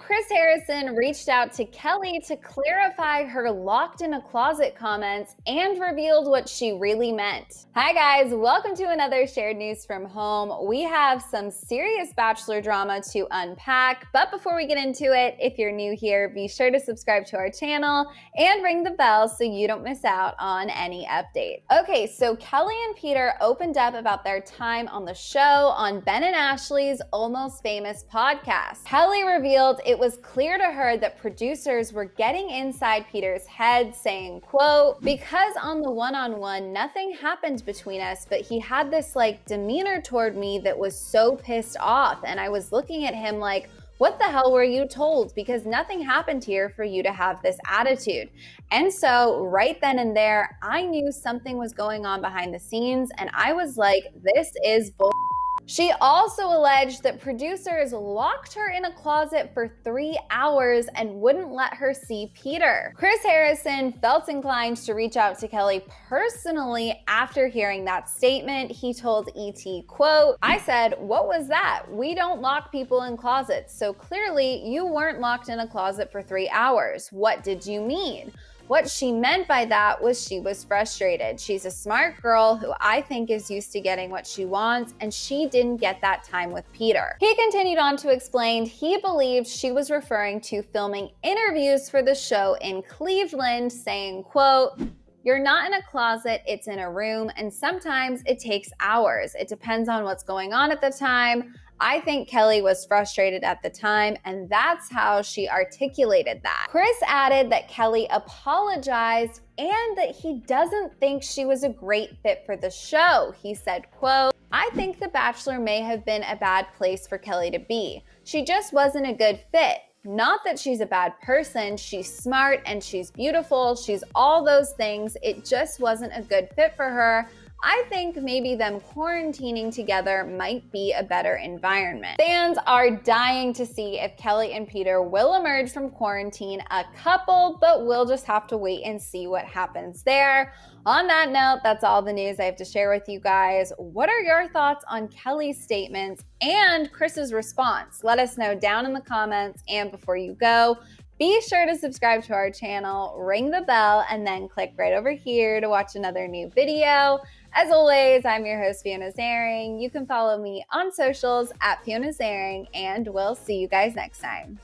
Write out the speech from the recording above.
Chris Harrison reached out to Kelly to clarify her locked in a closet comments and revealed what she really meant. Hi, guys. Welcome to another Shared News from Home. We have some serious bachelor drama to unpack, but before we get into it, if you're new here, be sure to subscribe to our channel and ring the bell so you don't miss out on any update. Okay, so Kelly and Peter opened up about their time on the show on Ben and Ashley's Almost Famous podcast. Kelly revealed it was clear to her that producers were getting inside Peter's head saying, quote, because on the one-on-one nothing happened between us, but he had this like demeanor toward me that was so pissed off and I was looking at him like, what the hell were you told? Because nothing happened here for you to have this attitude. And so, right then and there, I knew something was going on behind the scenes, and I was like, this is bull. She also alleged that producers locked her in a closet for three hours and wouldn't let her see Peter. Chris Harrison felt inclined to reach out to Kelly personally after hearing that statement. He told ET, quote, I said, what was that? We don't lock people in closets. So clearly you weren't locked in a closet for three hours. What did you mean? What she meant by that was she was frustrated. She's a smart girl who I think is used to getting what she wants, and she didn't get that time with Peter. He continued on to explain he believed she was referring to filming interviews for the show in Cleveland, saying, quote, you're not in a closet, it's in a room, and sometimes it takes hours. It depends on what's going on at the time. I think Kelly was frustrated at the time, and that's how she articulated that. Chris added that Kelly apologized and that he doesn't think she was a great fit for the show. He said, quote, I think The Bachelor may have been a bad place for Kelly to be. She just wasn't a good fit. Not that she's a bad person, she's smart and she's beautiful, she's all those things. It just wasn't a good fit for her. I think maybe them quarantining together might be a better environment. Fans are dying to see if Kelly and Peter will emerge from quarantine a couple, but we'll just have to wait and see what happens there. On that note, that's all the news I have to share with you guys. What are your thoughts on Kelly's statements and Chris's response? Let us know down in the comments. And before you go, be sure to subscribe to our channel, ring the bell, and then click right over here to watch another new video. As always, I'm your host, Fiona Zaring. You can follow me on socials at Fiona Zaring, and we'll see you guys next time.